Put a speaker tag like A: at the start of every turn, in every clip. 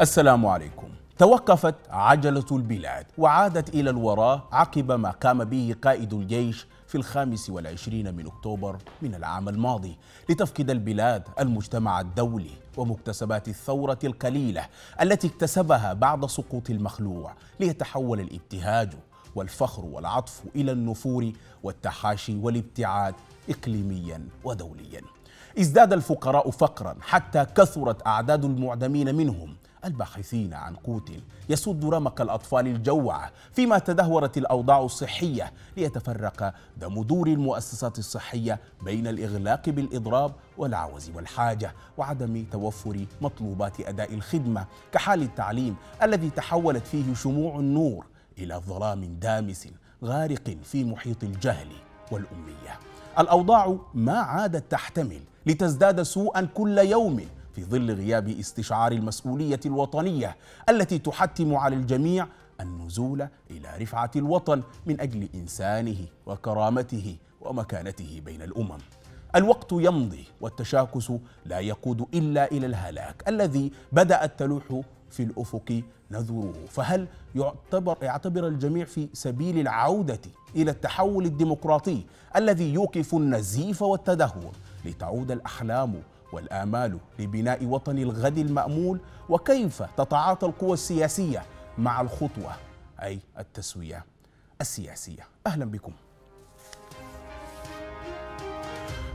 A: السلام عليكم توقفت عجلة البلاد وعادت إلى الوراء عقب ما قام به قائد الجيش في الخامس والعشرين من أكتوبر من العام الماضي لتفقد البلاد المجتمع الدولي ومكتسبات الثورة القليلة التي اكتسبها بعد سقوط المخلوع ليتحول الابتهاج والفخر والعطف إلى النفور والتحاشي والابتعاد إقليميا ودوليا ازداد الفقراء فقرا حتى كثرت أعداد المعدمين منهم الباحثين عن قوت يسد رمق الأطفال الجوع فيما تدهورت الأوضاع الصحية ليتفرق دم دور المؤسسات الصحية بين الإغلاق بالإضراب والعوز والحاجة وعدم توفر مطلوبات أداء الخدمة كحال التعليم الذي تحولت فيه شموع النور إلى ظلام دامس غارق في محيط الجهل والأمية الأوضاع ما عادت تحتمل لتزداد سوءا كل يوم في ظل غياب استشعار المسؤوليه الوطنيه التي تحتم على الجميع النزول الى رفعه الوطن من اجل انسانه وكرامته ومكانته بين الامم الوقت يمضي والتشاكس لا يقود الا الى الهلاك الذي بدات تلوح في الافق نذره فهل يعتبر يعتبر الجميع في سبيل العوده الى التحول الديمقراطي الذي يوقف النزيف والتدهور لتعود الاحلام والآمال لبناء وطن الغد المأمول وكيف تتعاطى القوى السياسية مع الخطوة أي التسوية السياسية أهلا بكم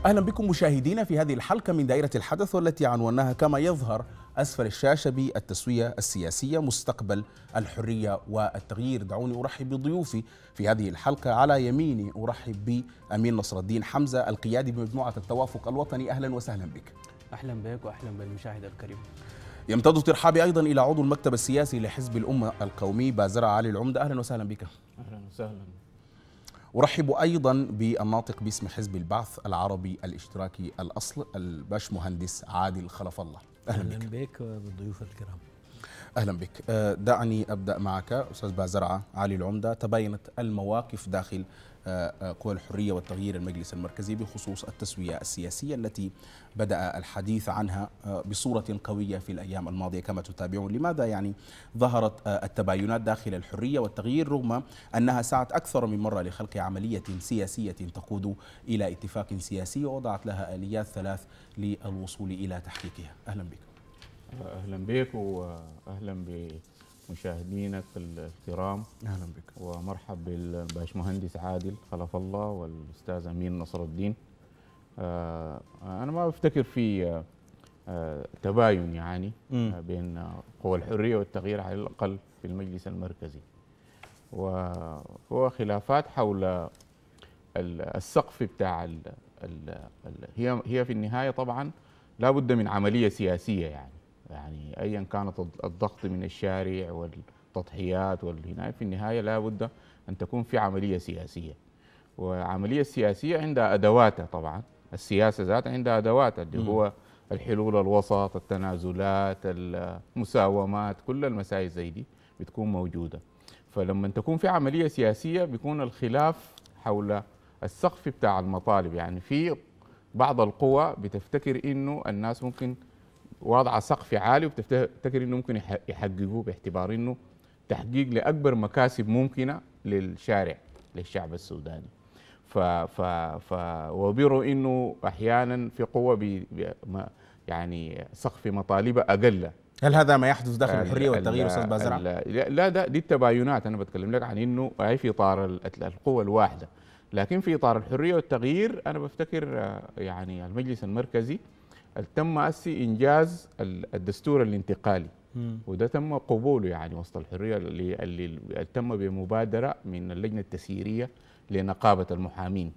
A: أهلا بكم مشاهدينا في هذه الحلقة من دائرة الحدث والتي عنوناها كما يظهر أسفل الشاشة بالتسوية السياسية مستقبل الحرية والتغيير دعوني أرحب بضيوفي في هذه الحلقة على يميني أرحب بأمين نصر الدين حمزة القيادي بمجموعة التوافق الوطني أهلا وسهلا بك
B: أهلا بك وأهلا بالمشاهد الكريم
A: يمتد ترحابي أيضا إلى عضو المكتب السياسي لحزب الأمة القومي بازرع علي العمدة أهلا وسهلا بك أهلا وسهلا أرحب أيضا بالناطق باسم حزب البعث العربي الاشتراكي الأصل الباش مهندس عادل خلف الله أهلا, أهلا
C: بك, بالضيوف وبالضيوف الكرام
A: اهلا بك آه، دعني ابدا معك استاذ بازرعه علي العمده تباينت المواقف داخل قوى الحرية والتغيير المجلس المركزي بخصوص التسوية السياسية التي بدأ الحديث عنها آه، بصورة قوية في الأيام الماضية كما تتابعون لماذا يعني ظهرت آه، التباينات داخل الحرية والتغيير رغم أنها سعت أكثر من مرة لخلق عملية سياسية تقود إلى اتفاق سياسي ووضعت لها آليات ثلاث للوصول إلى تحقيقها أهلا بك أهلا بك وأهلا ب مشاهدينك الكرام
D: اهلا بك ومرحب بالباشمهندس عادل خلف الله والاستاذ امين نصر الدين آه، انا ما بفتكر في آه، آه، تباين يعني بين قوى الحريه والتغيير على الاقل في المجلس المركزي وهو خلافات حول السقف بتاع الـ الـ هي هي في النهايه طبعا لا بد من عمليه سياسيه يعني يعني ايا كانت الضغط من الشارع والتضحيات والهنا في النهايه لا بد ان تكون في عمليه سياسيه وعمليه السياسيه عندها ادواتها طبعا السياسه ذات عندها ادواتها اللي هو الحلول الوسط التنازلات المساومات كل المسائل زي دي بتكون موجوده فلما تكون في عمليه سياسيه بيكون الخلاف حول السقف بتاع المطالب يعني في بعض القوى بتفتكر انه الناس ممكن واضعه سقف عالي وبتفتكر انه ممكن يحققوه باعتبار انه تحقيق لاكبر مكاسب ممكنه للشارع للشعب السوداني ف ف ف وبروا انه احيانا في قوه ب يعني سقف مطالبه اقل هل هذا ما يحدث داخل الحريه والتغيير استاذ بازرع؟ لا ده دي التباينات انا بتكلم لك عن انه في اطار القوه الواحده لكن في اطار الحريه والتغيير انا بفتكر آه، يعني المجلس المركزي تم اسي انجاز الدستور الانتقالي وده تم قبوله يعني وسط الحريه اللي, اللي تم بمبادره من اللجنه التسييريه لنقابه المحامين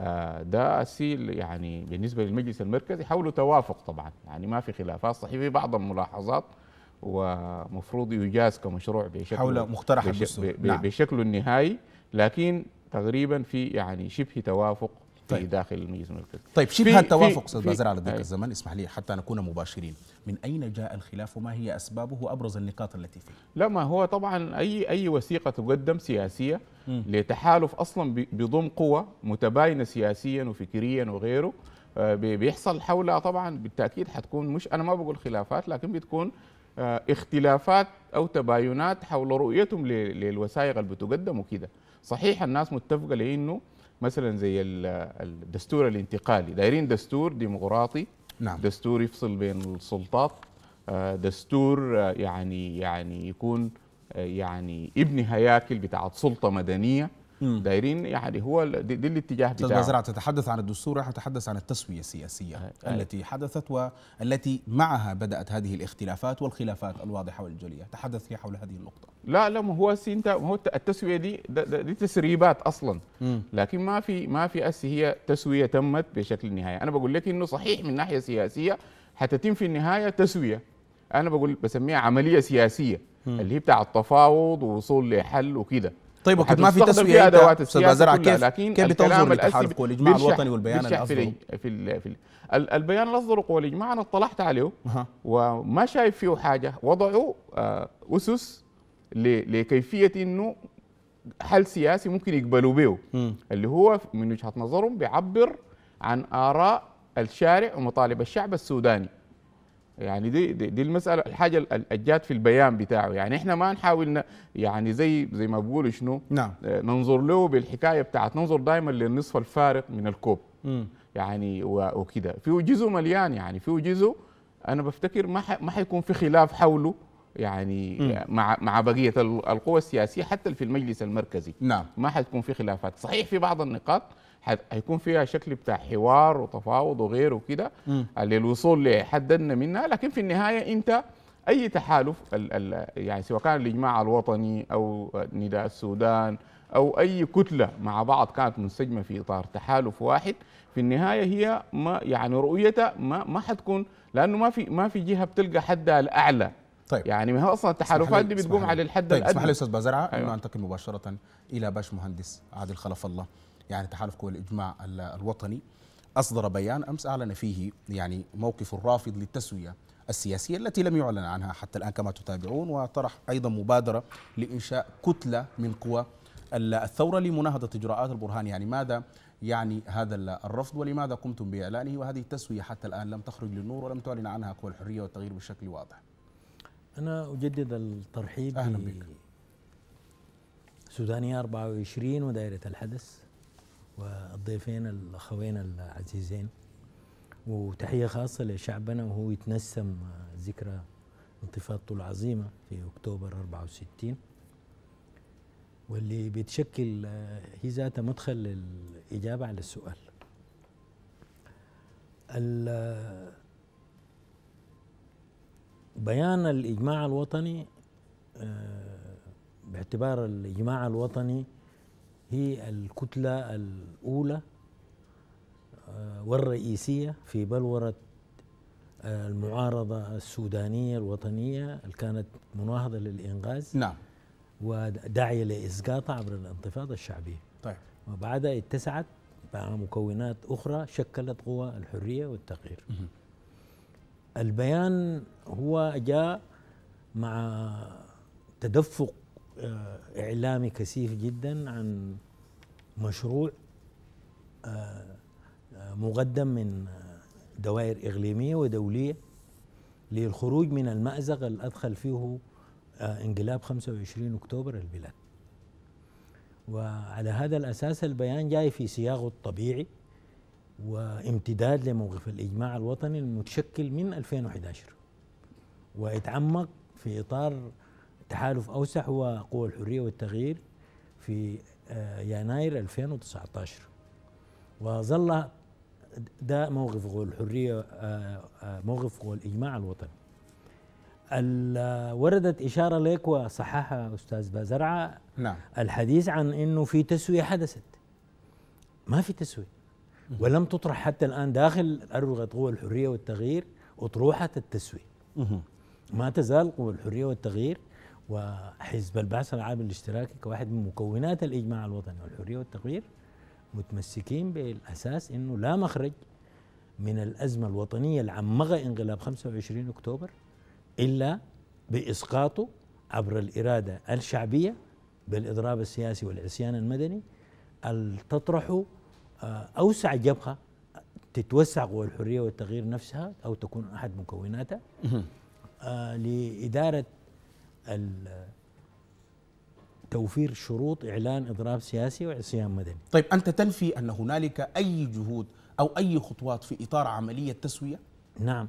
D: آه، ده اسي يعني بالنسبه للمجلس المركزي حوله توافق طبعا يعني ما في خلافات صحيح في بعض الملاحظات ومفروض يجاز كمشروع بشكل حول مقترح نعم. بشكل, بشكل نعم. بشكله النهائي لكن تقريبا في يعني شبه توافق طيب. في داخل المجلس المركزي طيب شبه التوافق استاذ بازر على ذلك
A: الزمن اسمح لي حتى نكون مباشرين من اين جاء الخلاف وما هي اسبابه وابرز النقاط التي فيه
D: لا ما هو طبعا اي اي وثيقه تقدم سياسيه م. لتحالف اصلا بضم قوى متباينه سياسيا وفكريا وغيره آه، بيحصل حولها طبعا بالتاكيد حتكون مش انا ما بقول خلافات لكن بتكون آه، اختلافات او تباينات حول رؤيتهم للوثائق اللي بتقدم وكده صحيح الناس متفقه لانه مثلا زي الدستور الانتقالي دايرين دستور ديمقراطي نعم. دستور يفصل بين السلطات آه، دستور آه، يعني يعني يكون آه، يعني ابن هياكل بتاعت سلطة مدنية دايرين يعني هو دي, دي الاتجاه بتاعه استاذ
A: تتحدث عن الدستور راح تتحدث عن التسويه السياسيه هاي. التي حدثت والتي معها بدات هذه الاختلافات والخلافات الواضحه والجليه تحدث في حول هذه النقطه لا لا ما هو
D: انت هو التسويه دي دي تسريبات اصلا م. لكن ما في ما في اس هي تسويه تمت بشكل نهائي انا بقول لك انه صحيح من ناحيه سياسيه حتتم في النهايه تسويه انا بقول بسميها عمليه سياسيه م. اللي هي بتاع التفاوض ووصول لحل وكده طيب وكيف ما في تسويه ادوات السياسه كيف لكن كيف بتنظر لتحالف الاجماع الوطني والبيان الاصدر في الـ في الـ البيان الاصدر الاجماع انا اطلعت عليه أه. وما شايف فيه حاجه وضعوا آه، اسس لكيفيه انه حل سياسي ممكن يقبلوا به اللي هو من وجهه نظرهم بيعبر عن اراء الشارع ومطالب الشعب السوداني يعني دي دي, دي المساله الحاجه الجات في البيان بتاعه يعني احنا ما نحاول يعني زي زي ما بقولوا شنو نعم. آه، ننظر له بالحكايه بتاعت ننظر دائما للنصف الفارق من الكوب م. يعني وكده فيه جزء مليان يعني فيه جزء انا بفتكر ما ما حيكون في خلاف حوله يعني م. آه، مع مع بقيه القوى السياسيه حتى في المجلس المركزي نعم ما حتكون في خلافات صحيح في بعض النقاط هيكون فيها شكل بتاع حوار وتفاوض وغيره وكده للوصول لحددنا منها لكن في النهايه انت اي تحالف الـ الـ يعني سواء كان الاجماع الوطني او نداء السودان او اي كتله مع بعض كانت منسجمه في اطار تحالف واحد في النهايه هي ما يعني رؤيتها ما ما حتكون لانه ما في ما في جهه بتلقى حدها الاعلى طيب يعني ما هو اصلا التحالفات دي بتقوم على الحد طيب الادنى اسمح لي استاذ بازرعه أيوة. انه
A: انتقل مباشره الى باش مهندس عادل خلف الله يعني تحالف قوى الإجماع الوطني أصدر بيان أمس أعلن فيه يعني موقف الرافض للتسوية السياسية التي لم يعلن عنها حتى الآن كما تتابعون وطرح أيضا مبادرة لإنشاء كتلة من قوى الثورة لمناهضة إجراءات البرهان يعني ماذا يعني هذا الرفض ولماذا قمتم بإعلانه وهذه التسوية حتى الآن لم تخرج للنور ولم تعلن عنها قوى الحرية
C: والتغيير بشكل واضح أنا أجدد الترحيب أهلا بك سودانية 24 ودائرة الحدث والضيفين الأخوين العزيزين وتحية خاصة لشعبنا وهو يتنسم ذكرى انتفاضته العظيمة في أكتوبر 64 واللي بتشكل هي ذاتها مدخل للإجابة على السؤال بيان الإجماع الوطني آه، باعتبار الإجماع الوطني هي الكتلة الأولى آه، والرئيسية في بلورة آه، المعارضة السودانية الوطنية اللي كانت مناهضة للإنغاز نعم وداعية لإسقاطها عبر الانتفاضة الشعبية طيب وبعدها اتسعت مع مكونات أخرى شكلت قوى الحرية والتغيير البيان هو جاء مع تدفق آه، إعلامي كثيف جدا عن مشروع آه، آه، مقدم من دوائر إقليمية ودولية للخروج من المأزق اللي أدخل فيه انقلاب 25 أكتوبر البلاد وعلى هذا الأساس البيان جاي في سياقه الطبيعي وامتداد لموقف الإجماع الوطني المتشكل من 2011 ويتعمق في إطار تحالف أوسع هو قوى الحرية والتغيير في آه، يناير 2019 وظل ده موقف قوى الحرية آه، آه، موقف قوى الإجماع الوطني وردت إشارة لك وصححها أستاذ بازرعة نعم الحديث عن أنه في تسوية حدثت ما في تسوية ولم تطرح حتى الآن داخل أروقة قوى الحرية والتغيير أطروحة التسوية ما تزال قوى الحرية والتغيير وحزب البعث العربي الاشتراكي كواحد من مكونات الاجماع الوطني والحريه والتغيير متمسكين بالاساس انه لا مخرج من الازمه الوطنيه اللي انقلاب 25 اكتوبر الا باسقاطه عبر الاراده الشعبيه بالاضراب السياسي والعصيان المدني اللي آه، اوسع جبهه تتوسع قوى الحريه والتغيير نفسها او تكون احد مكوناتها آه، لاداره توفير شروط اعلان اضراب سياسي وعصيان مدني. طيب انت تنفي ان هنالك اي
A: جهود او اي خطوات في اطار عمليه تسويه؟ نعم.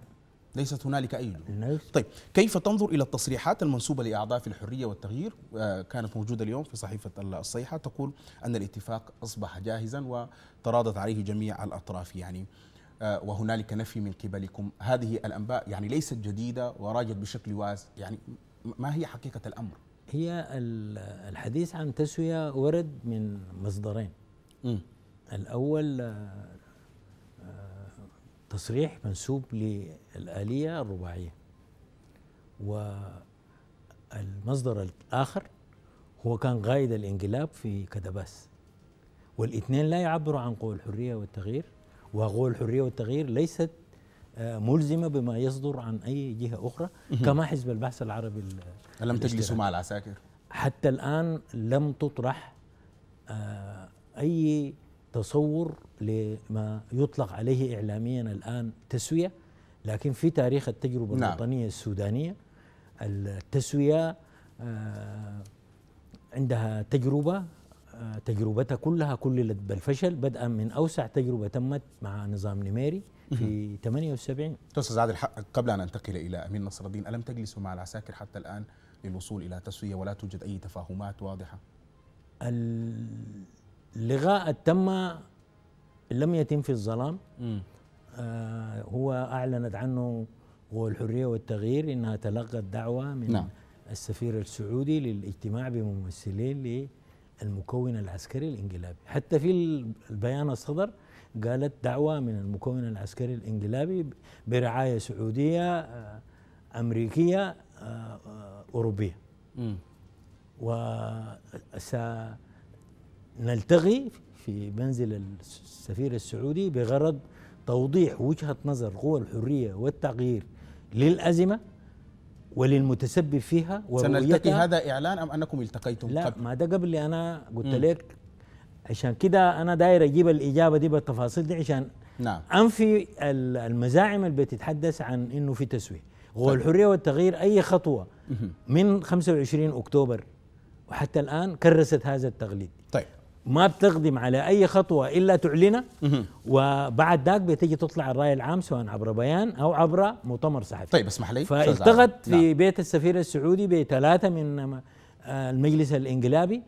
A: ليست هنالك اي جهود. نعم. طيب كيف تنظر الى التصريحات المنسوبه لاعضاء في الحريه والتغيير آه، كانت موجوده اليوم في صحيفه الصيحه تقول ان الاتفاق اصبح جاهزا وتراضت عليه جميع الاطراف يعني آه، وهنالك نفي من قبلكم هذه الانباء يعني ليست
C: جديده وراجت بشكل واسع يعني ما هي حقيقة الأمر؟ هي الحديث عن تسوية ورد من مصدرين م. الأول آه، آه، تصريح منسوب للآلية الرباعية والمصدر الآخر هو كان قائد الانقلاب في كدباس والاثنين لا يعبروا عن قوى الحرية والتغيير وقوى الحرية والتغيير ليست آه، ملزمه بما يصدر عن اي جهه اخرى كما حزب البعث العربي الم تجلسوا مع العساكر؟ حتى الان لم تطرح آه، اي تصور لما يطلق عليه اعلاميا الان تسويه لكن في تاريخ التجربه نعم. الوطنيه السودانيه التسويه آه، عندها تجربه تجربتها كلها كللت بالفشل بدءا من اوسع تجربه تمت مع نظام نميري في 78 استاذ عادل قبل ان انتقل
A: الى امين نصر الدين الم تجلسوا مع العساكر حتى الان للوصول الى تسويه ولا توجد اي تفاهمات
C: واضحه؟ اللغاء التم لم يتم في الظلام آه هو اعلنت عنه قوى الحريه والتغيير انها تلقت دعوه من نعم. السفير السعودي للاجتماع بممثلين للمكون العسكري الانقلابي حتى في البيان الصدر قالت دعوة من المكون العسكري الانقلابي برعاية سعودية آه، أمريكية آه، آه، أوروبية وسنلتقي في منزل السفير السعودي بغرض توضيح وجهة نظر قوى الحرية والتغيير للأزمة وللمتسبب فيها سنلتقي هذا إعلان أم أنكم التقيتم لا قبل؟ ما ده قبل أنا قلت لك عشان كده انا داير اجيب الاجابه دي بالتفاصيل دي عشان نعم انفي المزاعم اللي بتتحدث عن انه في تسويه هو طيب. الحريه والتغيير اي خطوه من 25 اكتوبر وحتى الان كرست هذا التغليد طيب ما بتقدم على اي خطوه الا تعلنها وبعد ذاك بتجي تطلع الراي العام سواء عبر بيان او عبر مؤتمر صحفي طيب اسمح لي فالتقت في نعم. بيت السفير السعودي بثلاثه من آه، المجلس الانقلابي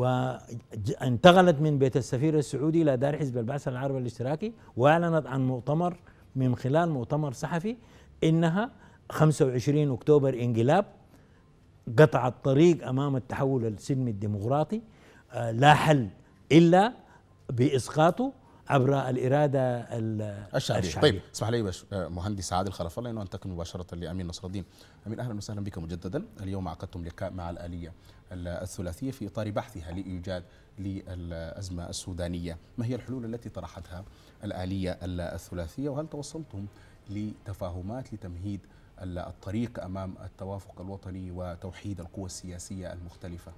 C: وانتقلت من بيت السفير السعودي إلى دار حزب البعث العربي الاشتراكي وأعلنت عن مؤتمر من خلال مؤتمر صحفي إنها 25 أكتوبر انقلاب قطع الطريق أمام التحول السلمي الديمقراطي آه، لا حل إلا بإسقاطه عبر الاراده الشعبيه, الشعبية. طيب
A: اسمح لي باش آه، مهندس عادل خلف الله انه انتقل مباشره لامين نصر الدين امين اهلا وسهلا بك مجددا اليوم عقدتم لقاء مع الاليه الثلاثيه في اطار بحثها لايجاد للازمه السودانيه ما هي الحلول التي طرحتها الاليه الثلاثيه وهل توصلتم لتفاهمات لتمهيد الطريق امام التوافق الوطني وتوحيد القوى السياسيه المختلفه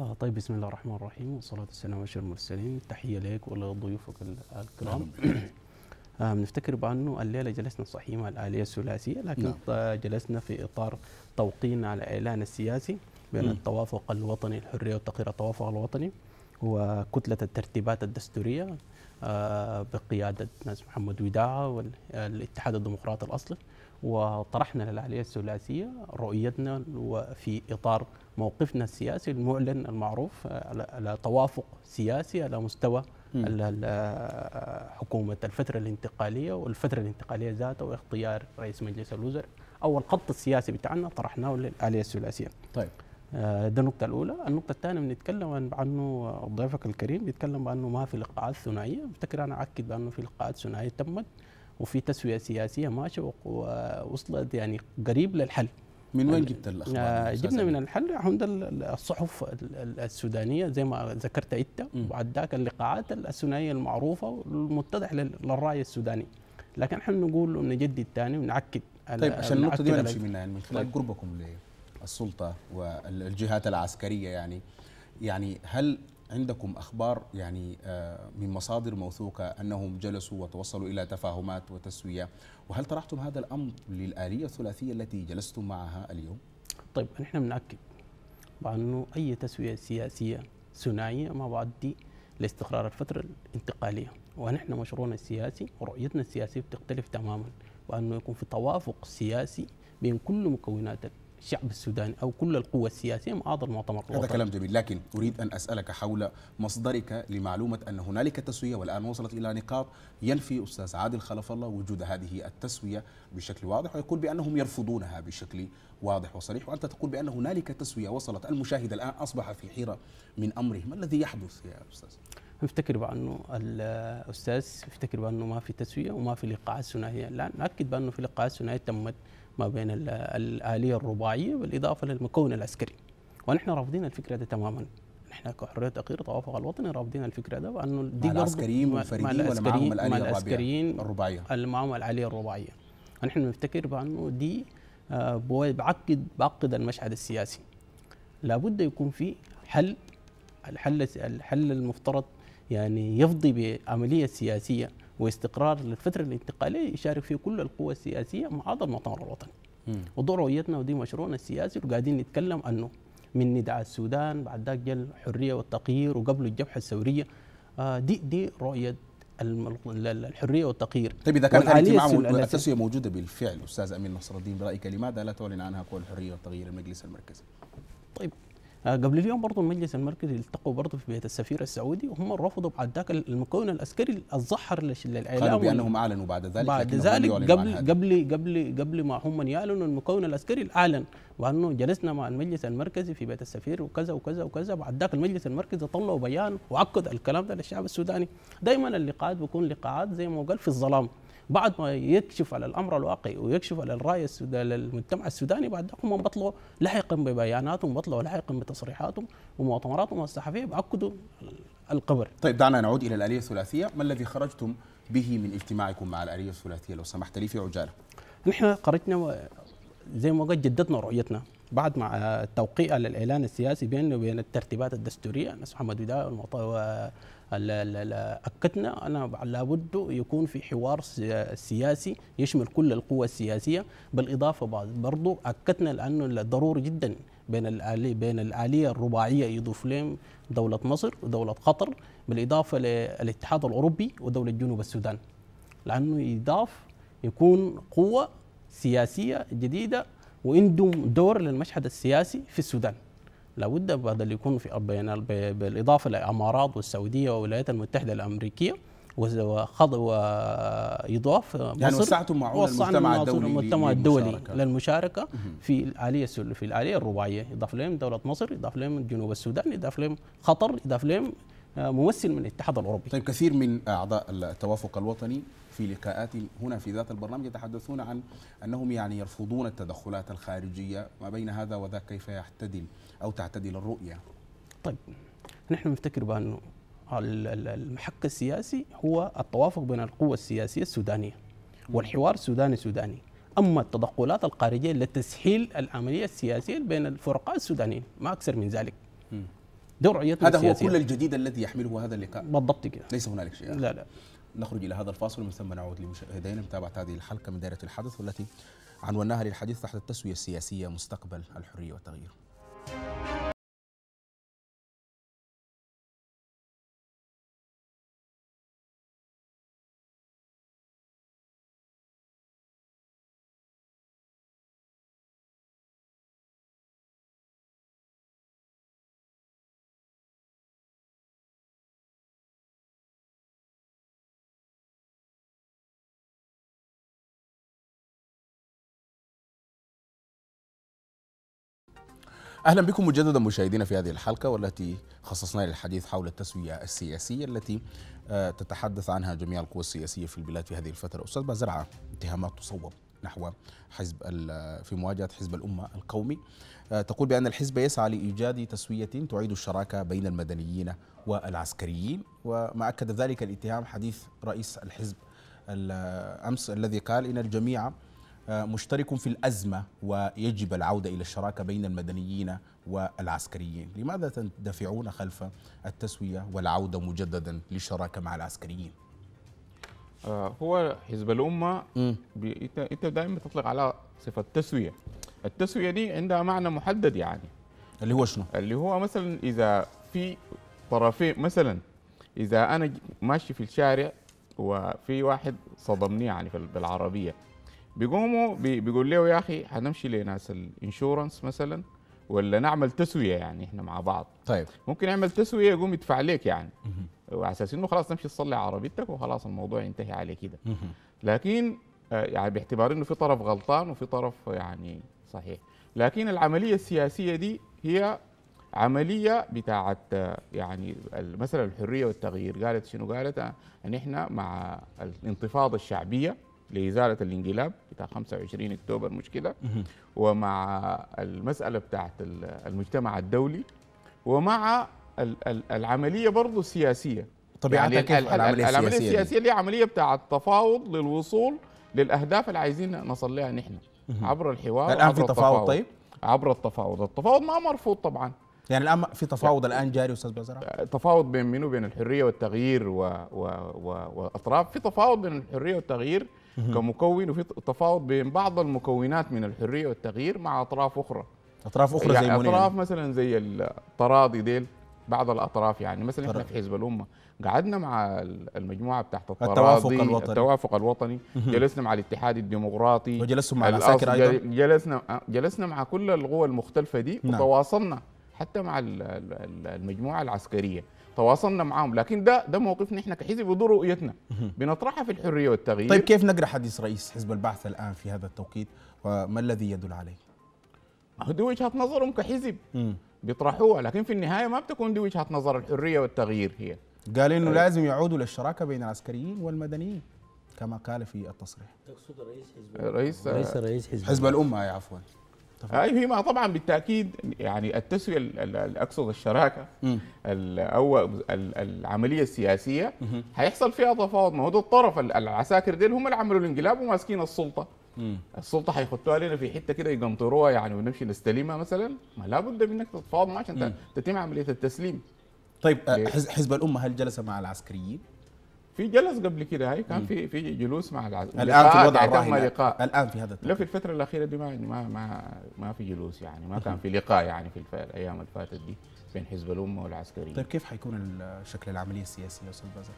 B: آه طيب بسم الله الرحمن الرحيم والصلاة والسلام على أشرف المرسلين تحية لك ولضيوفك الكرام نعم. آه بنفتكر بأنه الليلة جلسنا صحيح مع الآلية الثلاثية لكن نعم. آه، جلسنا في إطار توقين على الإعلان السياسي بين التوافق الوطني الحرية وتقرير التوافق الوطني وكتلة الترتيبات الدستورية آه بقيادة ناس محمد وداعة والاتحاد الديمقراطي الأصلي وطرحنا للآلية الثلاثية رؤيتنا وفي إطار موقفنا السياسي المعلن المعروف على توافق سياسي على مستوى حكومة الفترة الانتقالية والفترة الانتقالية ذاتها واختيار رئيس مجلس الوزراء أو الخط السياسي بتاعنا طرحناه للآلية الثلاثية طيب آه، ده النقطة الأولى، النقطة الثانية بنتكلم عن عنه ضيفك الكريم بيتكلم بأنه ما في لقاءات ثنائية، بفتكر أنا أؤكد بأنه في لقاءات ثنائية تمت وفي تسويه سياسيه ماشيه ووصلت يعني قريب للحل من وين جبت الاخبار؟ آه، جبنا من الحل عند الصحف السودانيه زي ما ذكرت انت وعداك اللقاءات السودانيه المعروفه والمتضح للراي السوداني لكن احنا نقول ونجدد ثاني ونعكد طيب عشان النقطه دي نمشي
A: منها يعني من خلال طيب. قربكم للسلطه والجهات العسكريه يعني يعني هل عندكم اخبار يعني آه، من مصادر موثوقه انهم جلسوا وتوصلوا الى تفاهمات وتسويه وهل طرحتم هذا الامر للاليه الثلاثيه
B: التي جلستم معها اليوم؟ طيب نحن بناكد بانه اي تسويه سياسيه ثنائيه ما بعدي لاستقرار الفتره الانتقاليه ونحن مشروعنا السياسي ورؤيتنا السياسيه بتختلف تماما وانه يكون في توافق سياسي بين كل مكونات الشعب السوداني أو كل القوى السياسية هذا المؤتمر الوطني هذا كلام جميل
A: لكن أريد أن أسألك حول مصدرك لمعلومة أن هنالك تسوية والآن وصلت إلى نقاط ينفي أستاذ عادل خلف الله وجود هذه التسوية بشكل واضح ويقول بأنهم يرفضونها بشكل واضح وصريح وأنت تقول بأن هنالك تسوية وصلت المشاهد الآن أصبح في حيرة من أمره ما الذي يحدث يا أستاذ؟
B: افتكر بانه الاستاذ افتكر بانه ما في تسويه وما في لقاءات ثنائيه لا ناكد بانه في لقاءات ثنائيه تمت ما بين الآلية الرباعية بالإضافة للمكون العسكري ونحن رافضين الفكرة دي تماما نحن كحريه تقرير توافق الوطني رافضين الفكره ده بأنه دي مع العسكريين منفردين ولا معهم الاليه مع العسكريين الرباعيه معهم الاليه الرباعيه ونحن نفتكر بانه دي آه، بعقد بعقد المشهد السياسي لابد يكون في حل الحل الحل المفترض يعني يفضي بعمليه سياسيه واستقرار للفتره الانتقاليه يشارك فيه كل القوى السياسيه مع هذا المؤتمر الوطني وضع رؤيتنا ودي مشروعنا السياسي وقاعدين نتكلم أنه من نداء السودان بعد ذاك جا الحريه والتغيير وقبل الجبهه الثوريه آه، دي دي رؤيه الحريه والتقيير طيب اذا كانت هذه التسويه
A: موجوده بالفعل استاذ امين نصر الدين برايك لماذا لا تعلن عنها قوى الحريه والتغيير المجلس المركزي؟
B: طيب آه، قبل اليوم برضه المجلس المركزي التقوا برضه في بيت السفير السعودي وهم رفضوا بعد ذاك المكون العسكري الظهر للاعلام قالوا بانهم اعلنوا بعد ذلك بعد ذلك قبل قبل قبل قبل ما هم يعلنوا المكون العسكري اعلن وانه جلسنا مع المجلس المركزي في بيت السفير وكذا وكذا وكذا بعد ذاك المجلس المركزي طلعوا بيان وعقد الكلام ده للشعب السوداني دائما اللقاءات بيكون لقاءات زي ما قال في الظلام بعد ما يكشف على الامر الواقعي ويكشف على الراي السوداني للمجتمع السوداني بعد ذلك هم بطلوا لاحقا ببياناتهم بطلوا لاحقا بتصريحاتهم ومؤتمراتهم الصحفيه باكدوا القبر طيب دعنا نعود الى الاليه الثلاثيه ما الذي خرجتم
A: به من اجتماعكم مع الاليه الثلاثيه لو سمحت لي في عجاله
B: نحن خرجنا زي ما قلت جددنا رؤيتنا بعد مع التوقيع للاعلان السياسي بيننا وبين الترتيبات الدستوريه الناس محمد وداع اكدنا انا لابد يكون في حوار سياسي يشمل كل القوى السياسيه بالاضافه برضو اكدنا لانه ضروري جدا بين الآلي بين الآلية الرباعية يضيف لهم دولة مصر ودولة قطر بالإضافة للاتحاد الأوروبي ودولة جنوب السودان لأنه يضاف يكون قوة سياسية جديدة وعندهم دور للمشهد السياسي في السودان لابد اللي يكون في يعني بالاضافه للامارات والسعوديه والولايات المتحده الامريكيه وخض ويضاف يعني وسعتم معونه المجتمع الدولي المجتمع الدولي للمشاركه في الاليه في الاليه الرباعيه يضاف لهم دوله مصر يضاف لهم جنوب السودان يضاف لهم قطر يضاف لهم آه، ممثل من الاتحاد الاوروبي طيب كثير من اعضاء
A: التوافق الوطني في لقاءات هنا في ذات البرنامج يتحدثون عن أنهم يعني يرفضون التدخلات الخارجية ما بين هذا وذاك كيف يعتدل أو تعتدل الرؤية
B: طيب نحن نفتكر بأنه المحك السياسي هو التوافق بين القوى السياسية السودانية والحوار السوداني السوداني اما التدخلات الخارجيه لتسهيل العمليه السياسيه بين الفرقاء السودانيين ما اكثر من ذلك دور هذا السياسية. هو كل
A: الجديد الذي يحمله هذا اللقاء بالضبط كده ليس هنالك شيء لا لا نخرج إلى هذا الفاصل ومن ثم نعود لمشاهدينا متابعة هذه الحلقة من دائرة الحدث والتي عنوناها للحديث تحت التسوية السياسية مستقبل الحرية والتغيير.
C: اهلا بكم مجددا مشاهدينا في هذه الحلقه
A: والتي خصصناها للحديث حول التسويه السياسيه التي آه، تتحدث عنها جميع القوى السياسيه في البلاد في هذه الفتره استاذ بزرعه اتهامات تصوب نحو حزب في مواجهه حزب الامه القومي آه، تقول بان الحزب يسعى لايجاد تسويه تعيد الشراكه بين المدنيين والعسكريين وما اكد ذلك الاتهام حديث رئيس الحزب آه، امس الذي قال ان الجميع مشترك في الأزمة ويجب العودة إلى الشراكة بين المدنيين والعسكريين لماذا تندفعون خلف التسوية والعودة مجددا للشراكة مع العسكريين
D: آه، هو حزب الأمة أنت دائما تطلق على صفة تسوية التسوية دي عندها معنى محدد يعني اللي هو شنو؟ اللي هو مثلا إذا في طرفين مثلا إذا أنا ماشي في الشارع وفي واحد صدمني يعني بالعربية بيقوموا بيقول له يا اخي هنمشي لناس الانشورنس مثلا ولا نعمل تسويه يعني احنا مع بعض طيب ممكن يعمل تسويه يقوم يدفع لك يعني على اساس انه خلاص تمشي تصلي عربيتك وخلاص الموضوع ينتهي على كده لكن آه، يعني باعتبار انه في طرف غلطان وفي طرف يعني صحيح لكن العمليه السياسيه دي هي عمليه بتاعت آه، يعني مثلا الحريه والتغيير قالت شنو قالت آه، ان احنا مع الانتفاضه الشعبيه لازاله الانقلاب بتاع 25 اكتوبر مش كده ومع المساله بتاعت المجتمع الدولي ومع العمليه برضه السياسيه طبيعتها يعني كيف العمليه, العملية السياسيه هي عمليه بتاعت تفاوض للوصول للاهداف اللي عايزين نصل لها نحن عبر الحوار الان في تفاوض طيب عبر التفاوض التفاوض ما مرفوض طبعا يعني الان في تفاوض الان جاري استاذ بزرع آه، تفاوض بين منو بين الحريه والتغيير و... و... و... واطراف في تفاوض بين الحريه والتغيير كمكون وفي تفاوض بين بعض المكونات من الحريه والتغيير مع اطراف اخرى اطراف اخرى يعني زي اطراف يعني. مثلا زي التراضي ديل بعض الاطراف يعني مثلا احنا في حزب الامه قعدنا مع المجموعه بتاعت التراضي التوافق الوطني التوافق الوطني جلسنا مع الاتحاد الديمقراطي وجلسنا مع العساكر ايضا جلسنا آه، جلسنا مع كل القوى المختلفه دي نعم. وتواصلنا حتى مع المجموعه العسكريه تواصلنا معاهم لكن ده ده موقفنا احنا كحزب وده رؤيتنا بنطرحها
A: في الحريه والتغيير طيب كيف نقرا حديث رئيس حزب البعث الان في هذا التوقيت وما الذي يدل عليه؟ دي وجهه نظرهم كحزب بيطرحوها لكن في النهايه ما
D: بتكون دي وجهه نظر الحريه والتغيير هي قال انه طيب. لازم
A: يعودوا للشراكه بين العسكريين والمدنيين كما قال في التصريح تقصد رئيس حزب رئيس رئيس, رئيس حزب, حزب الامه عفوا
D: اي فيما طبعا بالتاكيد يعني التسويه اقصد الشراكه او العمليه السياسيه هيحصل فيها تفاوض ما هو ده الطرف العساكر دول هم اللي عملوا الانقلاب وماسكين السلطه السلطه هيحطوها لنا في حته كده يقنطروها يعني ونمشي نستلمها مثلا ما لابد منك تتفاوض معاه عشان تتم عمليه التسليم طيب حزب الامه هل جلس مع العسكريين؟ في جلس قبل كده هاي كان في في جلوس مع العز... الان في الوضع يعني الراهن لقاء الان في هذا التوقيت. لا في الفتره الاخيره دي ما ما ما, ما في جلوس يعني ما كان في لقاء يعني في الايام اللي فاتت دي بين حزب الامه والعسكريين طيب كيف حيكون شكل العمليه السياسيه استاذ بازل؟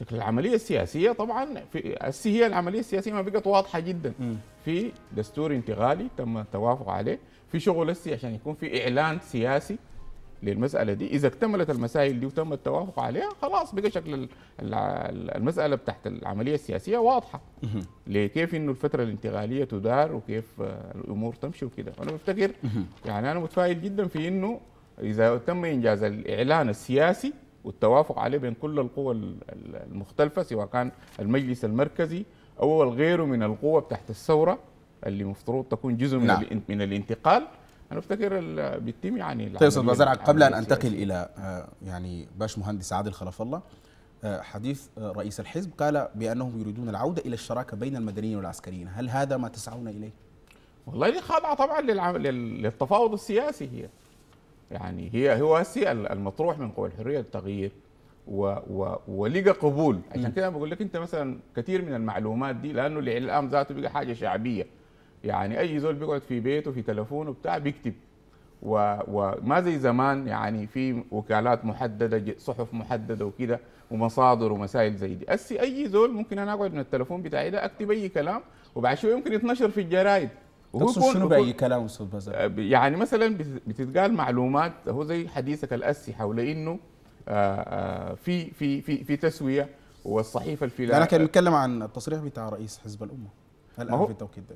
D: شكل العملية السياسية طبعا في هي العملية السياسية ما بقت واضحة جدا م. في دستور انتقالي تم التوافق عليه في شغل السي عشان يكون في إعلان سياسي للمسألة دي إذا اكتملت المسائل دي وتم التوافق عليها خلاص بقى شكل المسألة بتاعت العملية السياسية واضحة لكيف إنه الفترة الانتقالية تدار وكيف الأمور تمشي وكده انا بفتكر يعني أنا متفائل جدا في إنه إذا تم إنجاز الإعلان السياسي والتوافق عليه بين كل القوى المختلفة سواء كان المجلس المركزي أو غيره من القوى بتاعت الثورة اللي مفترض تكون جزء من, نعم. من الانتقال انا افتكر بيتم يعني طيب استاذ مزرعه قبل ان انتقل
A: الى آه، يعني باش مهندس عادل خلف الله آه، حديث آه، رئيس الحزب قال بانهم يريدون العوده الى الشراكه بين المدنيين والعسكريين، هل هذا ما تسعون اليه؟ والله دي خاضعه طبعا للتفاوض السياسي هي. يعني هي هو
D: المطروح من قوى الحريه للتغيير و و ولقى قبول عشان كده بقول لك انت مثلا كثير من المعلومات دي لانه الاعلام ذاته بقى حاجه شعبيه يعني اي زول بيقعد في بيته في تلفونه بتاع بيكتب وما زي زمان يعني في وكالات محدده صحف محدده وكده ومصادر ومسائل زي دي اسي اي زول ممكن انا اقعد من التلفون بتاعي ده اكتب اي كلام وبعد شويه يمكن يتنشر في الجرايد تقصد شنو باي كلام استاذ آه، بزر يعني مثلا بتتقال معلومات هو زي حديثك الاسي حول انه آه، آه، في في في في تسويه والصحيفه الفلانيه انا كان
A: بتكلم عن التصريح بتاع رئيس حزب الامه هل
D: في ده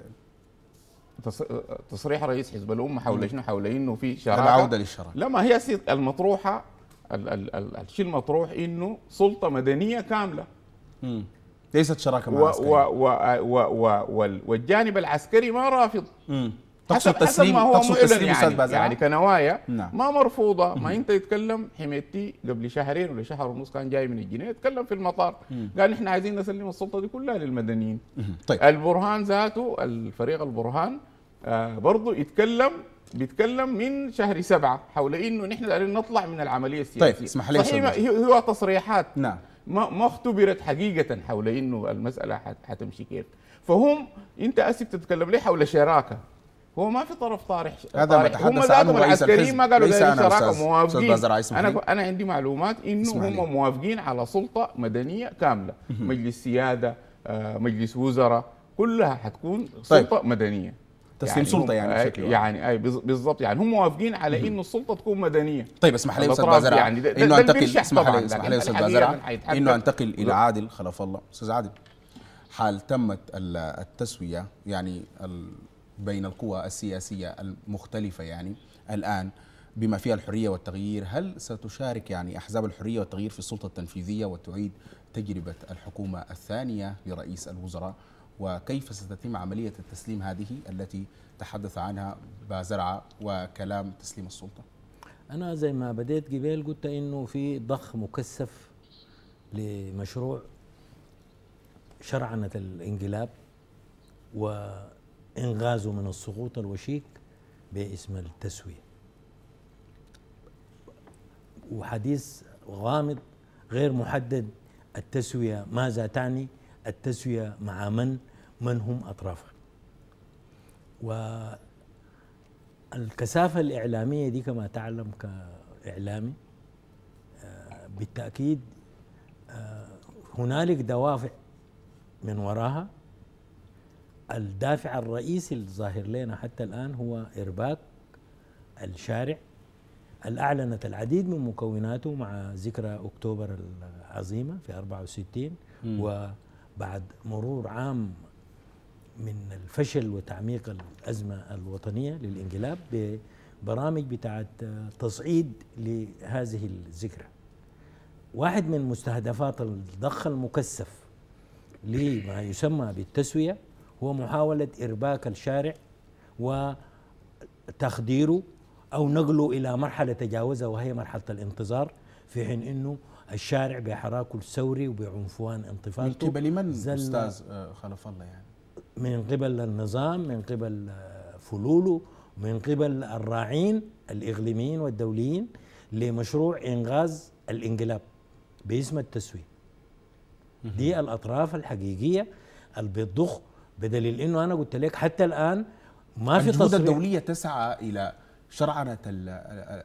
D: تصريح رئيس حزب الامه حول شنو حول انه في شراكه العوده للشراكه لا ما هي المطروحه الشيء المطروح انه سلطه مدنيه كامله مم. ليست شراكه مع و و و و والجانب العسكري ما رافض تقصد تسليم تقصد تسليم يعني, يعني, يعني كنوايا نعم. ما مرفوضه ما انت يتكلم حميتي قبل شهرين ولا شهر ونص كان جاي من الجنيه يتكلم في المطار مم. قال نحن عايزين نسلم السلطه دي كلها للمدنيين مم. طيب. البرهان ذاته الفريق البرهان آه، برضه يتكلم بيتكلم من شهر سبعة حول انه نحن قاعدين نطلع من العمليه السياسيه طيب اسمح لي صحيح هو تصريحات نعم ما اختبرت حقيقه حول انه المساله حتمشي كيف فهم انت اسف تتكلم ليه حول شراكه هو ما في طرف طارح هذا ما تحدث عنه رئيس الحزب ما قالوا ليس انا شراكه موافقين انا انا عندي معلومات انه هم موافقين على سلطه مدنيه كامله مجلس سياده آه، مجلس وزراء كلها حتكون طيب. سلطه طيب. مدنيه تسليم يعني سلطه يعني بشكل يعني, اي بالضبط يعني هم موافقين على ان السلطه تكون مدنيه طيب اسمح لي استاذ بازرع يعني انه انتقل اسمح لي اسمح لي استاذ بازرع انه انتقل الى
A: عادل خلف الله استاذ عادل حال تمت التسويه يعني بين القوى السياسيه المختلفه يعني الان بما فيها الحريه والتغيير هل ستشارك يعني احزاب الحريه والتغيير في السلطه التنفيذيه وتعيد تجربه الحكومه الثانيه لرئيس الوزراء وكيف ستتم عملية التسليم هذه التي تحدث عنها بازرعة وكلام تسليم السلطة
C: أنا زي ما بديت قبل قلت إنه في ضخ مكثف لمشروع شرعنة الانقلاب وإنغازه من السقوط الوشيك باسم التسوية وحديث غامض غير محدد التسوية ماذا تعني التسوية مع من من هم أطرافها والكثافة الإعلامية دي كما تعلم كإعلامي آه، بالتأكيد آه، هنالك دوافع من وراها الدافع الرئيسي الظاهر لنا حتى الآن هو إرباك الشارع الأعلنت أعلنت العديد من مكوناته مع ذكرى أكتوبر العظيمة في 64 و بعد مرور عام من الفشل وتعميق الأزمة الوطنية للانقلاب ببرامج بتاعت تصعيد لهذه الذكرى واحد من مستهدفات الضخ المكثف لما يسمى بالتسوية هو محاولة إرباك الشارع وتخديره أو نقله إلى مرحلة تجاوزها وهي مرحلة الانتظار في حين أنه الشارع بحراكه الثوري وبعنفوان انتفاضته من قبل من استاذ
A: آه، خلف الله يعني
C: من قبل النظام من قبل آه، فلوله من قبل الراعين الاقليميين والدوليين لمشروع انغاز الانقلاب باسم التسويه دي الاطراف الحقيقيه اللي بتضخ بدليل انه انا قلت لك حتى الان ما في تصريح الدوليه
A: تسعى الى شرعنت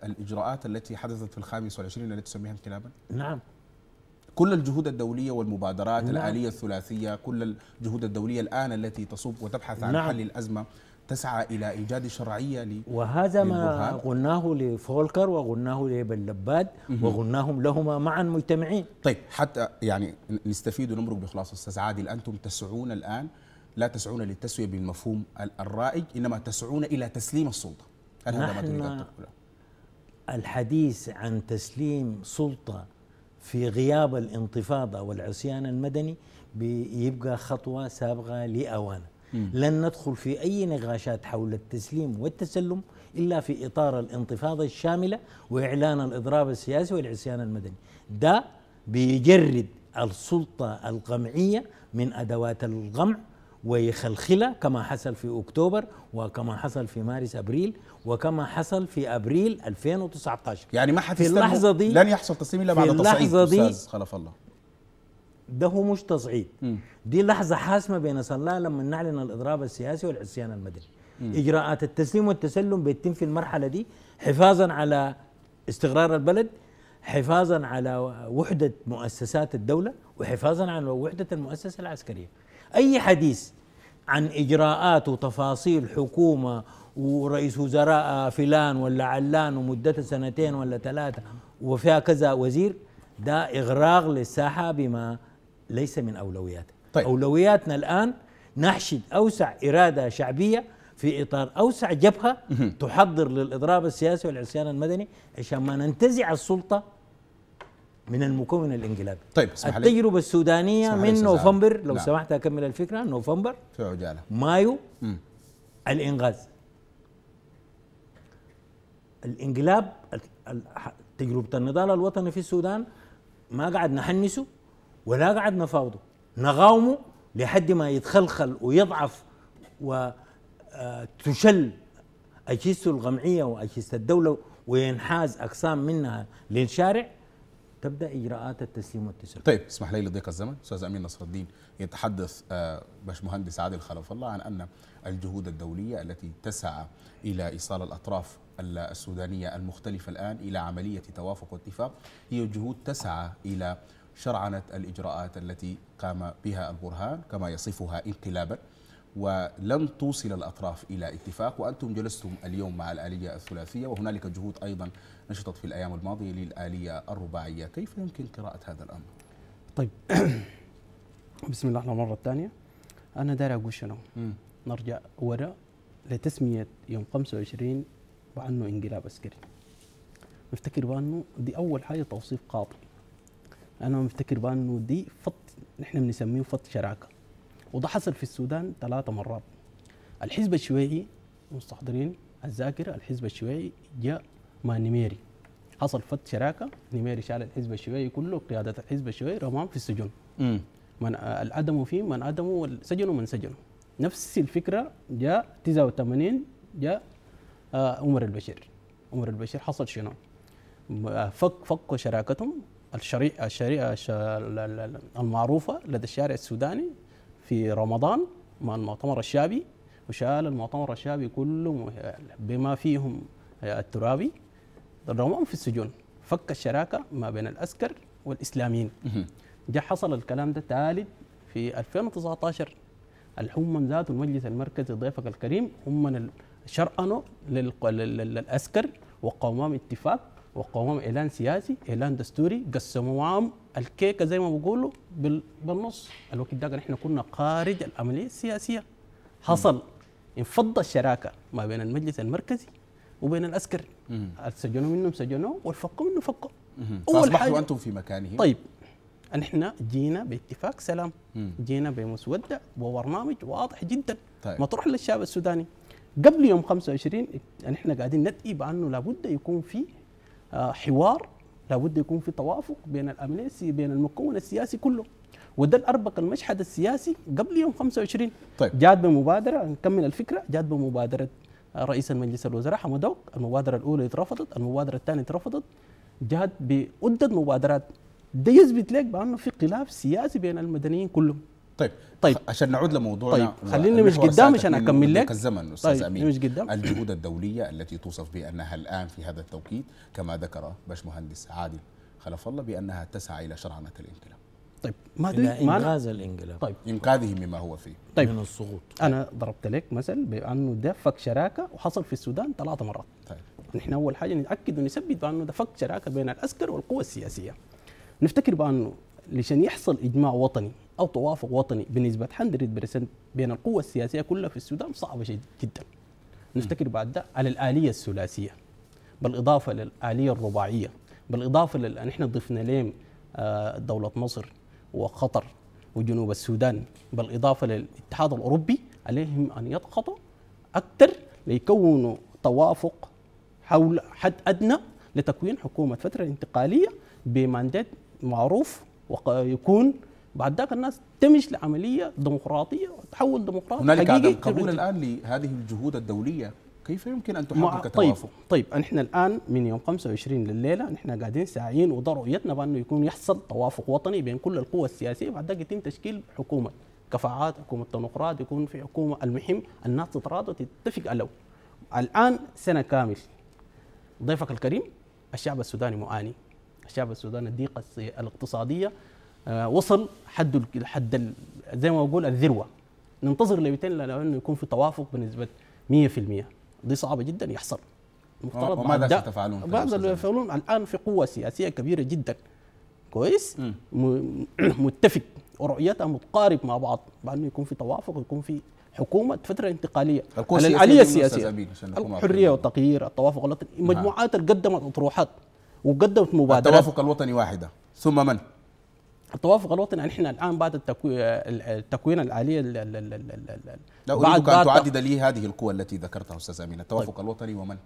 A: الإجراءات التي حدثت في الخامس والعشرين التي تسميها انقلابا؟ نعم كل الجهود الدولية والمبادرات نعم. الآلية الثلاثية كل الجهود الدولية الآن التي تصب وتبحث عن نعم. حل الأزمة تسعى إلى إيجاد شرعية
C: وهذا ما قلناه لفولكر وقلناه لابن لباد وقلناهم لهما معا مجتمعين طيب حتى يعني نستفيد ونمرق بإخلاص
A: أستاذ عادل أنتم تسعون الآن لا تسعون للتسوية بالمفهوم الرائج إنما تسعون
C: إلى تسليم السلطة
A: هل هذا ما
C: الحديث عن تسليم سلطة في غياب الانتفاضة والعصيان المدني بيبقى خطوة سابقة لأوانه لن ندخل في أي نقاشات حول التسليم والتسلم إلا في إطار الانتفاضة الشاملة وإعلان الإضراب السياسي والعصيان المدني ده بيجرد السلطة القمعية من أدوات القمع ويخلخلة كما حصل في أكتوبر وكما حصل في مارس أبريل وكما حصل في أبريل 2019 يعني ما في اللحظة دي لن يحصل تسليم إلا بعد تصعيد أستاذ خلف الله ده هو مش تصعيد دي لحظة حاسمة بين صلاة لما نعلن الإضراب السياسي والعصيان المدني مم. إجراءات التسليم والتسلم بيتم في المرحلة دي حفاظا على استقرار البلد حفاظا على وحدة مؤسسات الدولة وحفاظا على وحدة المؤسسة العسكرية أي حديث عن إجراءات وتفاصيل حكومة ورئيس وزراء فلان ولا علان ومدته سنتين ولا ثلاثة وفيها كذا وزير ده إغراق للساحة بما ليس من أولوياته طيب. أولوياتنا الآن نحشد أوسع إرادة شعبية في إطار أوسع جبهة تحضر للإضراب السياسي والعصيان المدني عشان ما ننتزع السلطة من المكون الانقلابي طيب اسمح لي التجربه السودانيه من نوفمبر لو نعم. سمحت اكمل الفكره نوفمبر في عجاله مايو مم. الانغاز الانقلاب تجربه النضال الوطني في السودان ما قعد نحنسه ولا قعد نفاوضه نغاومه لحد ما يتخلخل ويضعف وتشل آه، اجهزته الغمعيه واجهزه الدوله وينحاز اقسام منها للشارع تبدا اجراءات التسليم والتسليم
A: طيب اسمح لي لضيق الزمن استاذ امين نصر الدين يتحدث آه، باشمهندس عادل خلف الله عن ان الجهود الدوليه التي تسعى الى ايصال الاطراف السودانيه المختلفه الان الى عمليه توافق واتفاق هي جهود تسعى الى شرعنه الاجراءات التي قام بها البرهان كما يصفها انقلابا ولن توصل الأطراف إلى اتفاق وأنتم جلستم اليوم مع الآلية الثلاثية وهنالك جهود أيضا نشطت في الأيام الماضية للآلية الرباعية كيف يمكن قراءة هذا الأمر؟
B: طيب بسم الله الرحمن الرحيم الثانيه أنا داري أقول شنو نرجع وراء لتسمية يوم 25 بانه انقلاب عسكري نفتكر بأنه دي أول حاجة توصيف قاطع أنا مفتكر بأنه دي فط نحن بنسميه فط شراكة وده حصل في السودان ثلاثة مرات الحزب الشيوعي مستحضرين الذاكرة الحزب الشيوعي جاء مع نميري حصل فت شراكة نميري شال الحزب الشيوعي كله قيادة الحزب الشيوعي رمان في السجون م. من الأدموا فيه من عدموا سجنوا من سجنوا نفس الفكرة جاء 89 جاء آه، عمر البشير عمر البشير حصل شنو آه، فك فكوا شراكتهم الشريعة الشريعة المعروفة لدى الشارع السوداني في رمضان مع المؤتمر الشعبي وشال المؤتمر الشعبي كله بما فيهم الترابي رموهم في السجون فك الشراكة ما بين الأسكر والإسلاميين جاء حصل الكلام ده ثالث في 2019 الحمن ذات المجلس المركزي ضيفك الكريم هم شرأنوا للأسكر وقوموا اتفاق وقوموا إعلان سياسي إعلان دستوري قسموا معهم الكيكه زي ما بيقولوا بالنص الوقت ده نحن كنا خارج العمليه السياسيه حصل انفض الشراكه ما بين المجلس المركزي وبين الأسكر سجنوا منهم سجنوا والفقوا منه فقوا
A: فاصبحتوا انتم في مكانه طيب
B: نحن جينا باتفاق سلام مم. جينا بمسوده وبرنامج واضح جدا طيب. مطروح للشعب السوداني قبل يوم 25 نحن قاعدين ندعي بانه لابد يكون في آه، حوار لابد يكون في توافق بين الامنيسي بين المكون السياسي كله وده الاربق المشهد السياسي قبل يوم 25 طيب جات بمبادره نكمل الفكره جات بمبادره رئيس المجلس الوزراء حمدوك المبادره الاولى اترفضت المبادره الثانيه اترفضت جات بعده مبادرات ده يثبت لك بانه في خلاف سياسي بين المدنيين كلهم طيب طيب عشان نعود لموضوعنا طيب خليني مش قدام عشان
A: اكمل لك الزمن استاذ طيب امين مش قدام الجهود الدوليه التي توصف بانها الان في هذا التوقيت كما ذكر باشمهندس عادل خلف الله بانها تسعى الى شرعنه الانقلاب
B: طيب ما الى انغاز
A: الانقلاب طيب انقاذه مما هو فيه طيب من السقوط
B: انا ضربت لك مثل بانه ده فك شراكه وحصل في السودان ثلاث مرات طيب نحن اول حاجه نتاكد ونثبت بانه ده فك شراكه بين العسكر والقوى السياسيه نفتكر بانه لشان يحصل اجماع وطني او توافق وطني بنسبه 100% بين القوى السياسيه كلها في السودان صعبه جدا نفتكر بعد ده على الاليه الثلاثيه بالاضافه للاليه الرباعيه بالاضافه لان احنا ضفنا لهم آه، دوله مصر وقطر وجنوب السودان بالاضافه للاتحاد الاوروبي عليهم ان يضغطوا اكثر ليكونوا توافق حول حد ادنى لتكوين حكومه فتره انتقاليه بمانديت معروف ويكون بعد ذاك الناس تمشي لعمليه ديمقراطيه وتحول ديمقراطي هنالك عدم قبول الان لهذه الجهود الدوليه كيف يمكن ان تحقق طيب التوافق؟ طيب نحن الان من يوم 25 لليله نحن قاعدين ساعيين وده رؤيتنا بانه يكون يحصل توافق وطني بين كل القوى السياسيه بعد ذاك يتم تشكيل حكومه كفاءات حكومه تنقراط يكون في حكومه المهم الناس تتراضى وتتفق عليه الان سنه كامل ضيفك الكريم الشعب السوداني معاني الشعب السوداني الضيقه الاقتصاديه آه، وصل حد الحد زي ما بقول الذروه ننتظر لمتين لو انه يكون في توافق بنسبه 100% دي صعبه جدا يحصل المفترض وماذا ستفعلون؟ ماذا ستفعلون؟ الان في قوه سياسيه كبيره جدا كويس متفق ورؤيتها متقارب مع بعض بانه يكون في توافق ويكون في حكومه فتره انتقاليه الاليه السياسيه الحريه والتغيير التوافق الوطني نعم. مجموعات اللي قدمت اطروحات وقدمت مبادرة التوافق الوطني واحده ثم من؟ التوافق الوطني نحن يعني الان بعد التكوين الاليه لا اريدك ان تعدد
A: لي هذه القوى التي ذكرتها استاذ
B: امين التوافق طيب. الوطني ومن؟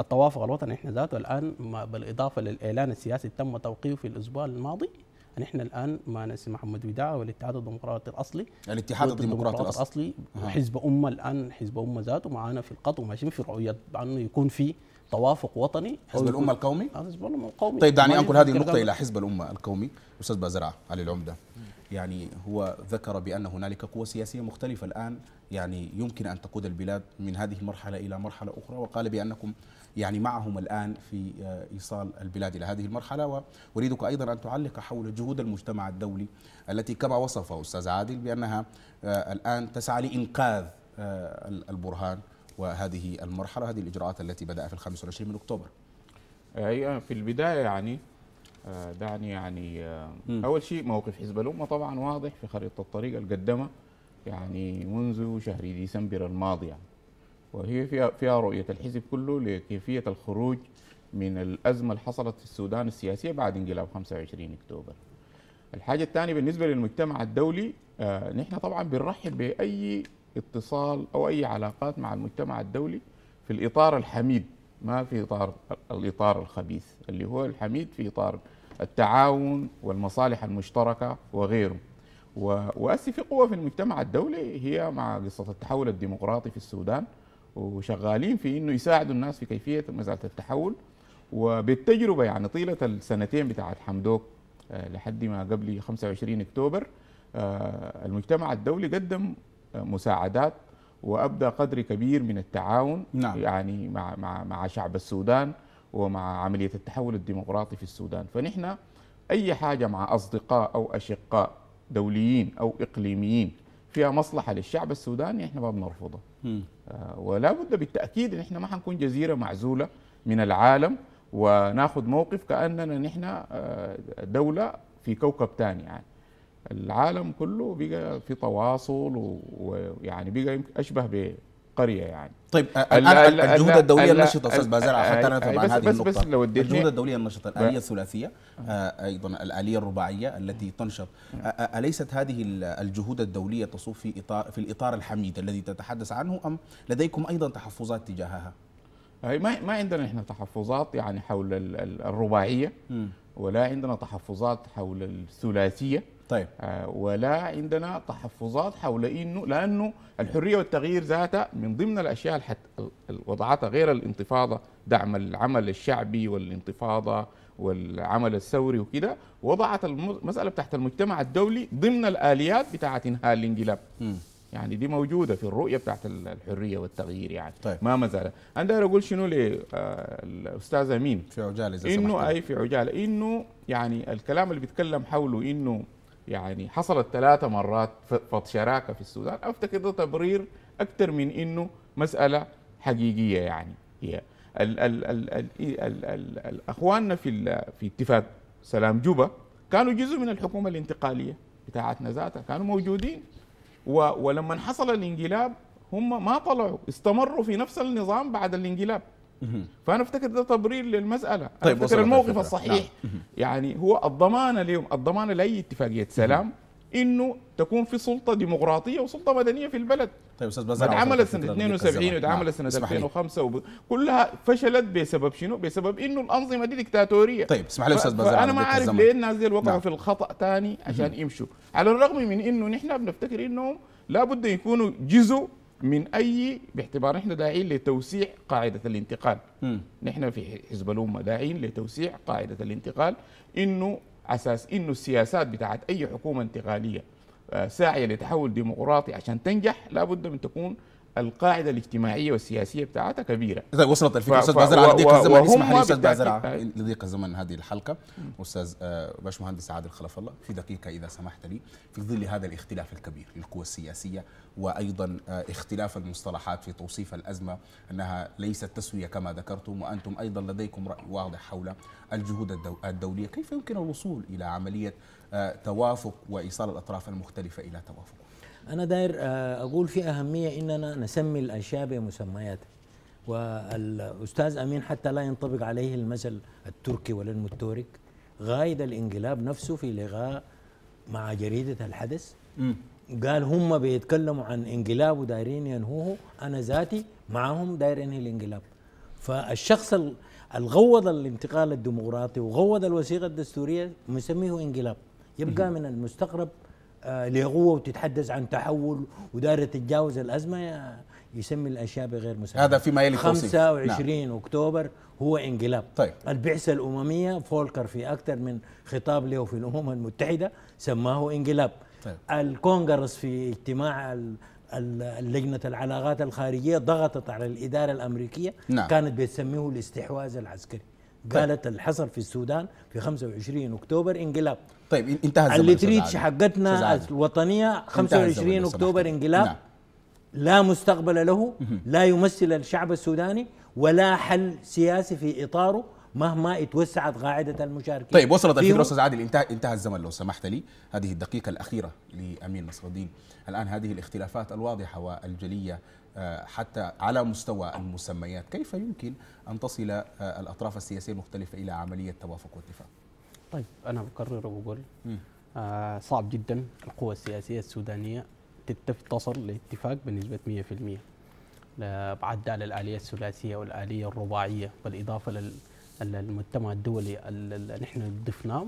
B: التوافق الوطني احنا ذاته الان بالاضافه للاعلان السياسي تم توقيعه في الاسبوع الماضي نحن يعني الان مع نسي محمد وداع والاتحاد الديمقراطي الاصلي الاتحاد الديمقراطي الاصلي, الأصلي. حزب امه الان حزب امه ذاته معانا في القط وماشيين في رؤيه بانه يكون في توافق وطني حزب الامه القومي آه، حزب الامه القومي طيب دعني انقل هذه النقطه الى
A: حزب الامه القومي استاذ بازرعه علي العمده يعني هو ذكر بان هنالك قوى سياسيه مختلفه الان يعني يمكن ان تقود البلاد من هذه المرحله الى مرحله اخرى وقال بانكم يعني معهم الان في آه، ايصال البلاد الى هذه المرحله واريدك ايضا ان تعلق حول جهود المجتمع الدولي التي كما وصف استاذ عادل بانها آه، الان تسعى لانقاذ البرهان وهذه المرحله هذه الاجراءات التي بدا في ال 25 من اكتوبر آه، هي في البدايه يعني
D: آه، دعني يعني آه، اول شيء موقف حزب الامه طبعا واضح في خريطه الطريق اللي قدمها يعني منذ شهر ديسمبر الماضي يعني وهي فيها فيها رؤيه الحزب كله لكيفيه الخروج من الازمه اللي حصلت في السودان السياسيه بعد انقلاب 25 اكتوبر. الحاجه الثانيه بالنسبه للمجتمع الدولي نحن طبعا بنرحب باي اتصال او اي علاقات مع المجتمع الدولي في الاطار الحميد ما في اطار الاطار الخبيث اللي هو الحميد في اطار التعاون والمصالح المشتركه وغيره وأسي في قوة في المجتمع الدولي هي مع قصة التحول الديمقراطي في السودان وشغالين في انه يساعدوا الناس في كيفيه مساله التحول وبالتجربه يعني طيله السنتين بتاعت حمدوك آه، لحد ما قبل 25 اكتوبر آه، المجتمع الدولي قدم مساعدات وابدى قدر كبير من التعاون نعم. يعني مع مع مع شعب السودان ومع عمليه التحول الديمقراطي في السودان فنحن اي حاجه مع اصدقاء او اشقاء دوليين او اقليميين فيها مصلحه للشعب السوداني احنا ما بنرفضها آه ولا بد بالتاكيد ان احنا ما حنكون جزيره معزوله من العالم وناخذ موقف كاننا نحن آه، دوله في كوكب ثاني يعني العالم كله بقى في تواصل ويعني بقى اشبه بقريه يعني طيب الجهود الدوليه النشطه استاذ بازار حتى انا مع هذه بس النقطه بس لو الجهود الدوليه النشطه الاليه الثلاثيه
A: آه، ايضا الاليه الرباعيه التي تنشط اليست هذه الجهود الدوليه تصب في اطار في الاطار الحميد الذي تتحدث عنه ام لديكم ايضا تحفظات تجاهها؟ ما ما عندنا احنا تحفظات يعني حول الرباعيه
D: ولا عندنا تحفظات حول الثلاثيه طيب آه، ولا عندنا تحفظات حول انه لانه الحريه والتغيير ذاتها من ضمن الاشياء اللي وضعتها غير الانتفاضه دعم العمل الشعبي والانتفاضه والعمل الثوري وكده وضعت المساله بتاعت المجتمع الدولي ضمن الاليات بتاعت انهاء الانقلاب يعني دي موجوده في الرؤيه بتاعت الحريه والتغيير يعني طيب. ما مازال انا داير اقول شنو للاستاذ آه، امين في عجاله انه اي في عجاله انه يعني الكلام اللي بيتكلم حوله انه يعني حصلت ثلاثة مرات فض شراكة في السودان أفتكر ده تبرير أكثر من إنه مسألة حقيقية يعني هي ال ال ال ال إيه، ال أخواننا في في اتفاق سلام جوبا كانوا جزء من الحكومة الانتقالية بتاعتنا ذاتها كانوا موجودين ولما حصل الانقلاب هم ما طلعوا استمروا في نفس النظام بعد الانقلاب فانا افتكر ده تبرير للمساله انا طيب افتكر الموقف الصحيح نعم. يعني هو الضمانه اليوم الضمانه لاي اتفاقيه سلام انه تكون في سلطه ديمقراطيه وسلطه مدنيه في البلد طيب استاذ بزار اتعملت سنه 72 واتعملت نعم. سنه 2005 وب... كلها فشلت بسبب شنو؟ بسبب انه الانظمه دي ديكتاتوريه طيب اسمح لي استاذ بزار انا ما عارف ليه الناس دي وقعوا نعم. في الخطا ثاني عشان يمشوا على الرغم من انه نحن بنفتكر انهم لابد يكونوا جزء من اي باعتبار احنا داعين لتوسيع قاعده الانتقال نحن في حزب الامه داعين لتوسيع قاعده الانتقال انه اساس انه السياسات بتاعت اي حكومه انتقاليه آه، ساعيه لتحول ديمقراطي عشان تنجح لابد من تكون القاعده الاجتماعيه والسياسيه بتاعتها
A: كبيره اذا طيب، وصلت الفكره استاذ بازرع لضيق الزمن اسمح لي استاذ بازرع لضيق الزمن هذه الحلقه استاذ آه، باشمهندس عادل خلف الله في دقيقه اذا سمحت لي في ظل هذا الاختلاف الكبير للقوى السياسيه وايضا آه، اختلاف المصطلحات في توصيف الازمه انها ليست تسويه كما ذكرتم وانتم ايضا لديكم راي واضح حول الجهود الدوليه كيف يمكن الوصول الى عمليه آه، توافق وايصال الاطراف المختلفه الى توافق
C: انا داير آه، اقول في اهميه اننا نسمي الاشياء بمسمياتها والاستاذ امين حتى لا ينطبق عليه المثل التركي ولا المتورك غايد الانقلاب نفسه في لقاء مع جريده الحدث م. قال هم بيتكلموا عن انقلاب ودايرين ينهوه انا ذاتي معهم داير انهي الانقلاب فالشخص الغوض الانتقال الديمقراطي وغوض الوثيقه الدستوريه مسميه انقلاب يبقى من المستغرب آه، لقوه وتتحدث عن تحول ودار تتجاوز الازمه يسمي الاشياء بغير مسمى هذا فيما يلي 25 نعم. اكتوبر هو انقلاب طيب. البعثه الامميه فولكر في اكثر من خطاب له في الامم المتحده سماه انقلاب طيب. الكونغرس في اجتماع اللجنه العلاقات الخارجية ضغطت على الإدارة الأمريكية نعم. كانت بتسميه الاستحواذ العسكري طيب. قالت اللي حصل في السودان في 25 أكتوبر انقلاب طيب انتهى الزمن الريتش حقتنا الوطنيه 25 اكتوبر انقلاب نعم. لا مستقبل له لا يمثل الشعب السوداني ولا حل سياسي في اطاره مهما اتوسعت قاعده المشاركين طيب وصلت الفكره استاذ عادل
A: انتهى انتهى الزمن لو سمحت لي هذه الدقيقه الاخيره لامين نصر الدين الان هذه الاختلافات الواضحه والجليه آه، حتى على مستوى المسميات كيف يمكن ان تصل آه، الاطراف السياسيه المختلفه الى عمليه توافق واتفاق
B: طيب أنا بكرر وبقول آه صعب جدا القوى السياسية السودانية تصل لاتفاق بنسبة 100% بعد على الآلية الثلاثية والآلية الرباعية بالإضافة للمجتمع الدولي اللي نحن ضفناه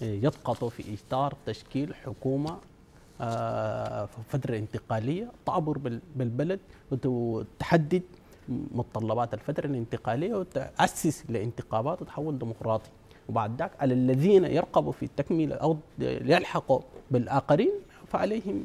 B: يتقطوا في إطار تشكيل حكومة آه فترة انتقالية تعبر بالبلد وتحدد متطلبات الفترة الانتقالية وتأسس لانتخابات وتحول ديمقراطي وبعد ذاك على الذين يرقبوا في التكمله او يلحقوا بالاخرين فعليهم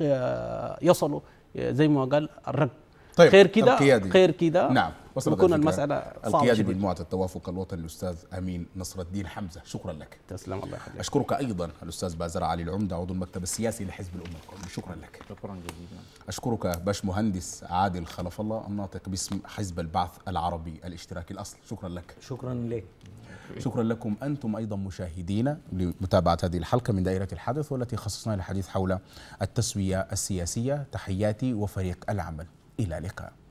B: آه، يصلوا آه، زي ما قال الرق طيب خير كده خير كده نعم بكون المساله صعبه القيادي بمجموعه
A: التوافق الوطني الاستاذ امين نصر الدين حمزه شكرا لك تسلم الله يحفظك اشكرك ايضا الاستاذ بازر علي العمده عضو المكتب السياسي لحزب الامه القومي شكرا لك شكرا جزيلا اشكرك باش مهندس عادل خلف الله الناطق باسم حزب البعث العربي الاشتراكي الاصل شكرا لك شكرا لك إيه. شكرا لكم أنتم أيضا مشاهدين لمتابعة هذه الحلقة من دائرة الحدث والتي خصصنا للحديث حول
C: التسوية السياسية تحياتي وفريق العمل إلى اللقاء